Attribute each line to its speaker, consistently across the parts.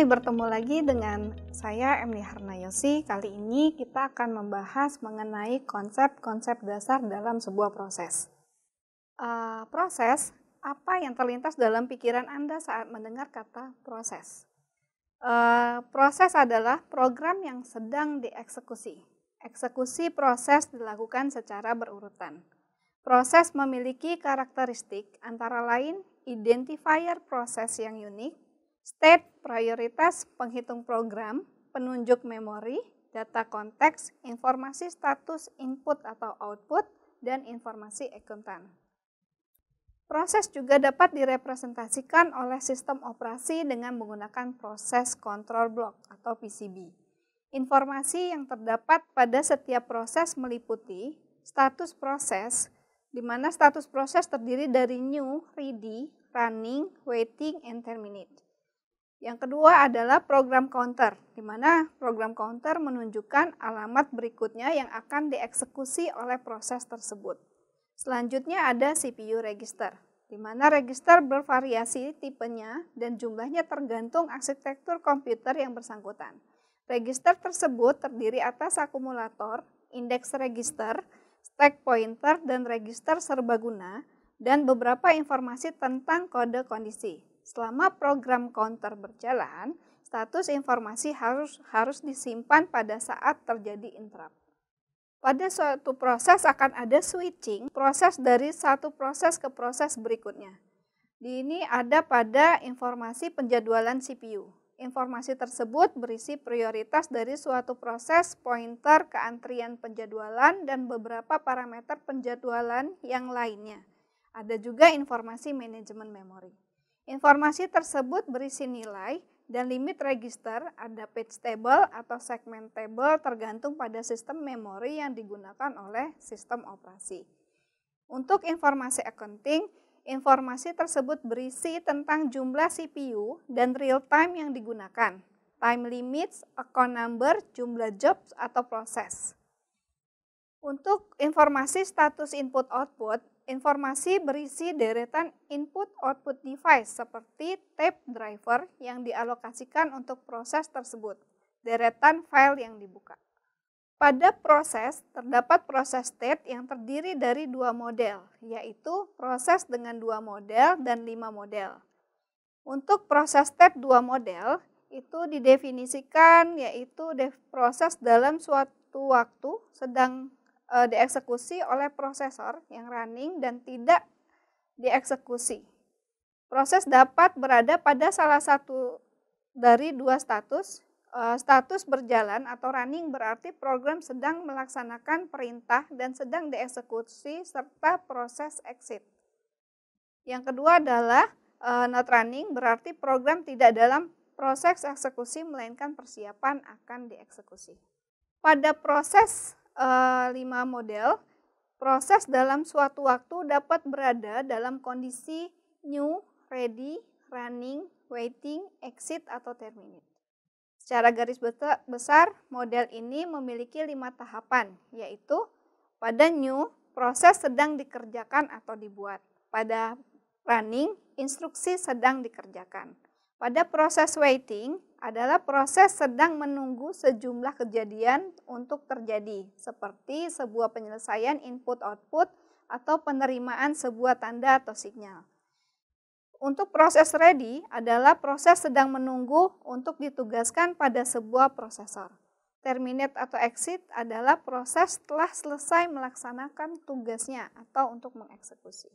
Speaker 1: Hai, bertemu lagi dengan saya Emily Harnayosi. Kali ini kita akan membahas mengenai konsep-konsep dasar dalam sebuah proses. Uh, proses, apa yang terlintas dalam pikiran Anda saat mendengar kata proses? Uh, proses adalah program yang sedang dieksekusi. Eksekusi proses dilakukan secara berurutan. Proses memiliki karakteristik antara lain identifier proses yang unik, state, prioritas, penghitung program, penunjuk memori, data konteks, informasi status input atau output, dan informasi akuntan. Proses juga dapat direpresentasikan oleh sistem operasi dengan menggunakan proses control block atau PCB. Informasi yang terdapat pada setiap proses meliputi status proses, di mana status proses terdiri dari new, ready, running, waiting, and terminate. Yang kedua adalah program counter, di mana program counter menunjukkan alamat berikutnya yang akan dieksekusi oleh proses tersebut. Selanjutnya ada CPU register, di mana register bervariasi tipenya dan jumlahnya tergantung arsitektur komputer yang bersangkutan. Register tersebut terdiri atas akumulator, indeks register, stack pointer, dan register serbaguna, dan beberapa informasi tentang kode kondisi. Selama program counter berjalan, status informasi harus harus disimpan pada saat terjadi interrupt. Pada suatu proses akan ada switching proses dari satu proses ke proses berikutnya. Di ini ada pada informasi penjadwalan CPU. Informasi tersebut berisi prioritas dari suatu proses pointer ke antrian penjadwalan dan beberapa parameter penjadwalan yang lainnya. Ada juga informasi manajemen memori. Informasi tersebut berisi nilai dan limit register ada page table atau segment table tergantung pada sistem memori yang digunakan oleh sistem operasi. Untuk informasi accounting, informasi tersebut berisi tentang jumlah CPU dan real time yang digunakan, time limits, account number, jumlah jobs atau proses. Untuk informasi status input output, Informasi berisi deretan input-output device seperti tape driver yang dialokasikan untuk proses tersebut, deretan file yang dibuka. Pada proses, terdapat proses state yang terdiri dari dua model, yaitu proses dengan dua model dan lima model. Untuk proses state dua model, itu didefinisikan yaitu proses dalam suatu waktu, sedang e, dieksekusi oleh prosesor yang running dan tidak dieksekusi. Proses dapat berada pada salah satu dari dua status. E, status berjalan atau running berarti program sedang melaksanakan perintah dan sedang dieksekusi serta proses exit. Yang kedua adalah e, not running berarti program tidak dalam proses eksekusi melainkan persiapan akan dieksekusi. Pada proses 5 eh, model, proses dalam suatu waktu dapat berada dalam kondisi new, ready, running, waiting, exit, atau terminate. Secara garis besar, model ini memiliki lima tahapan, yaitu pada new, proses sedang dikerjakan atau dibuat. Pada running, instruksi sedang dikerjakan. Pada proses waiting adalah proses sedang menunggu sejumlah kejadian untuk terjadi, seperti sebuah penyelesaian input-output atau penerimaan sebuah tanda atau sinyal. Untuk proses ready adalah proses sedang menunggu untuk ditugaskan pada sebuah prosesor. Terminate atau exit adalah proses telah selesai melaksanakan tugasnya atau untuk mengeksekusi.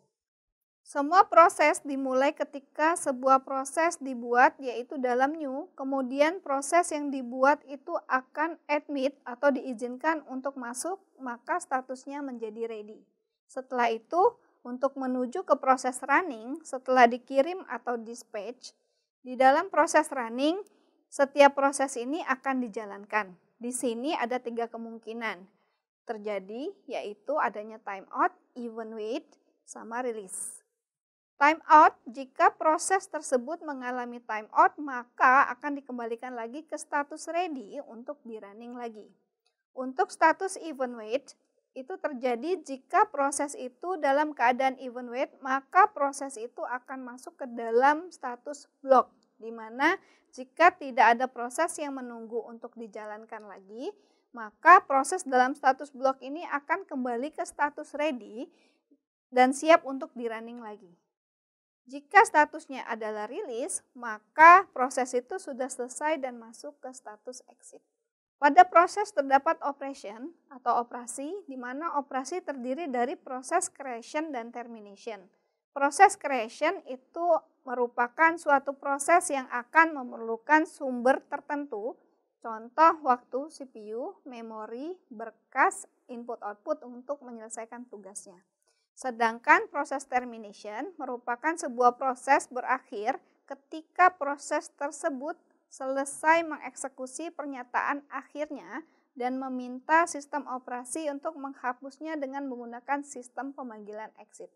Speaker 1: Semua proses dimulai ketika sebuah proses dibuat yaitu dalam new, kemudian proses yang dibuat itu akan admit atau diizinkan untuk masuk, maka statusnya menjadi ready. Setelah itu, untuk menuju ke proses running setelah dikirim atau dispatch, di dalam proses running setiap proses ini akan dijalankan. Di sini ada tiga kemungkinan terjadi yaitu adanya timeout, event wait, sama release. Time out, jika proses tersebut mengalami time out, maka akan dikembalikan lagi ke status ready untuk di running lagi. Untuk status even wait itu terjadi jika proses itu dalam keadaan even wait maka proses itu akan masuk ke dalam status block, di mana jika tidak ada proses yang menunggu untuk dijalankan lagi, maka proses dalam status block ini akan kembali ke status ready dan siap untuk di running lagi. Jika statusnya adalah rilis, maka proses itu sudah selesai dan masuk ke status exit. Pada proses terdapat operation atau operasi, di mana operasi terdiri dari proses creation dan termination. Proses creation itu merupakan suatu proses yang akan memerlukan sumber tertentu, contoh waktu CPU, memori, berkas, input-output untuk menyelesaikan tugasnya. Sedangkan proses termination merupakan sebuah proses berakhir ketika proses tersebut selesai mengeksekusi pernyataan akhirnya dan meminta sistem operasi untuk menghapusnya dengan menggunakan sistem pemanggilan exit.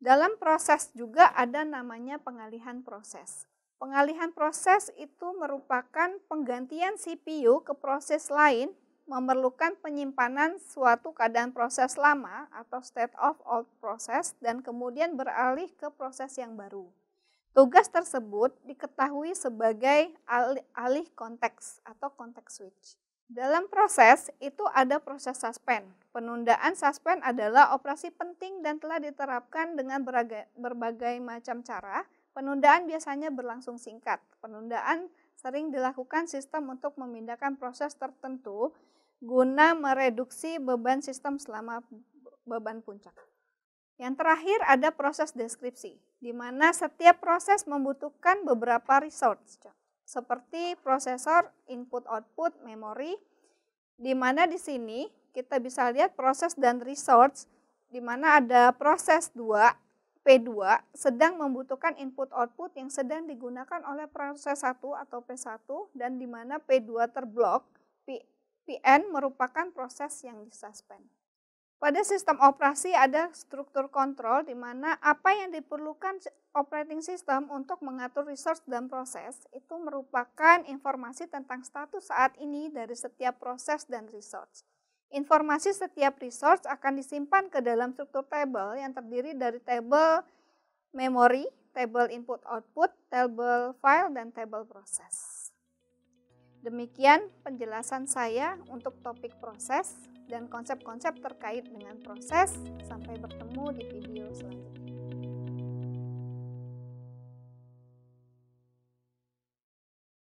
Speaker 1: Dalam proses juga ada namanya pengalihan proses. Pengalihan proses itu merupakan penggantian CPU ke proses lain memerlukan penyimpanan suatu keadaan proses lama atau state of old process dan kemudian beralih ke proses yang baru. Tugas tersebut diketahui sebagai alih konteks atau konteks switch. Dalam proses itu ada proses suspend. Penundaan suspend adalah operasi penting dan telah diterapkan dengan berbagai, berbagai macam cara. Penundaan biasanya berlangsung singkat. Penundaan sering dilakukan sistem untuk memindahkan proses tertentu guna mereduksi beban sistem selama beban puncak. Yang terakhir ada proses deskripsi, di mana setiap proses membutuhkan beberapa resource, seperti prosesor, input-output, memori, di mana di sini kita bisa lihat proses dan resource, di mana ada proses 2 P2 sedang membutuhkan input-output yang sedang digunakan oleh proses 1 atau P1 dan di mana P2 terblok, PN merupakan proses yang disuspend. Pada sistem operasi ada struktur kontrol di mana apa yang diperlukan operating system untuk mengatur resource dan proses itu merupakan informasi tentang status saat ini dari setiap proses dan resource. Informasi setiap resource akan disimpan ke dalam struktur table yang terdiri dari table memory, table input-output, table file, dan table proses. Demikian penjelasan saya untuk topik proses dan konsep-konsep terkait dengan proses. Sampai bertemu di video selanjutnya.